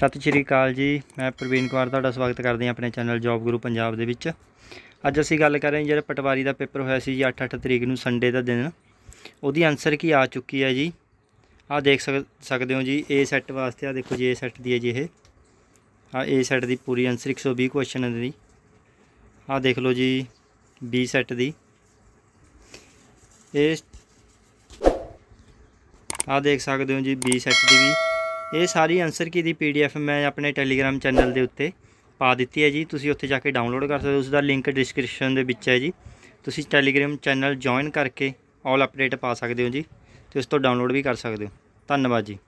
ਸਤਿ ਸ਼੍ਰੀ ਅਕਾਲ ਜੀ ਮੈਂ ਪ੍ਰਵੀਨ ਕੁਮਾਰ ਤੁਹਾਡਾ ਸਵਾਗਤ ਕਰਦੇ ਹਾਂ ਆਪਣੇ ਚੈਨਲ ਜੌਬ ਗੁਰੂ ਪੰਜਾਬ ਦੇ ਵਿੱਚ ਅੱਜ ਅਸੀਂ ਗੱਲ ਕਰ ਰਹੇ ਹਾਂ ਜਿਹੜਾ ਪਟਵਾਰੀ ਦਾ ਪੇਪਰ ਹੋਇਆ ਸੀ ਜੀ 8-8 ਤਰੀਕ ਨੂੰ ਸੰਡੇ ਦਾ ਦਿਨ ਉਹਦੀ ਆਨਸਰ ਕੀ ਆ ਚੁੱਕੀ ਹੈ ਜੀ ਆਹ ਦੇਖ ਸਕਦੇ ਹੋ ਜੀ ਏ ਸੈੱਟ ਵਾਸਤੇ ਆ ਦੇਖੋ ਜੀ A ਸੈੱਟ ਦੀ ਹੈ ਜੀ ਇਹ ਆ ਏ ਸੈੱਟ ਦੀ ਪੂਰੀ ਆਨਸਰ 120 ਕੁਐਸਚਨ ਦੀ ਆ ਦੇਖ ਲਓ ਜੀ ਬੀ ਸੈੱਟ ਦੀ ਇਹ ਆ ਦੇਖ ਸਕਦੇ ਹੋ ਜੀ ਬੀ ਸੈੱਟ ਦੀ ਵੀ ਇਹ ਸਾਰੀ ਆਨਸਰ ਕੀ ਦੀ ਪੀਡੀਐਫ ਮੈਂ ਆਪਣੇ ਟੈਲੀਗ੍ਰam ਚੈਨਲ ਦੇ ਉੱਤੇ ਪਾ ਦਿੱਤੀ ਹੈ ਜੀ ਤੁਸੀਂ ਉੱਥੇ ਜਾ ਕੇ ਡਾਊਨਲੋਡ ਕਰ ਸਕਦੇ ਹੋ ਉਸ ਦਾ ਲਿੰਕ ਡਿਸਕ੍ਰਿਪਸ਼ਨ ਦੇ ਵਿੱਚ ਹੈ ਜੀ ਤੁਸੀਂ ਟੈਲੀਗ੍ਰam ਚੈਨਲ ਜੁਆਇਨ ਕਰਕੇ ਆਲ ਅਪਡੇਟ ਪਾ ਸਕਦੇ ਹੋ ਜੀ ਤੇ ਉਸ ਤੋਂ ਡਾਊਨਲੋਡ ਵੀ ਕਰ ਸਕਦੇ ਹੋ ਧੰਨਵਾਦ ਜੀ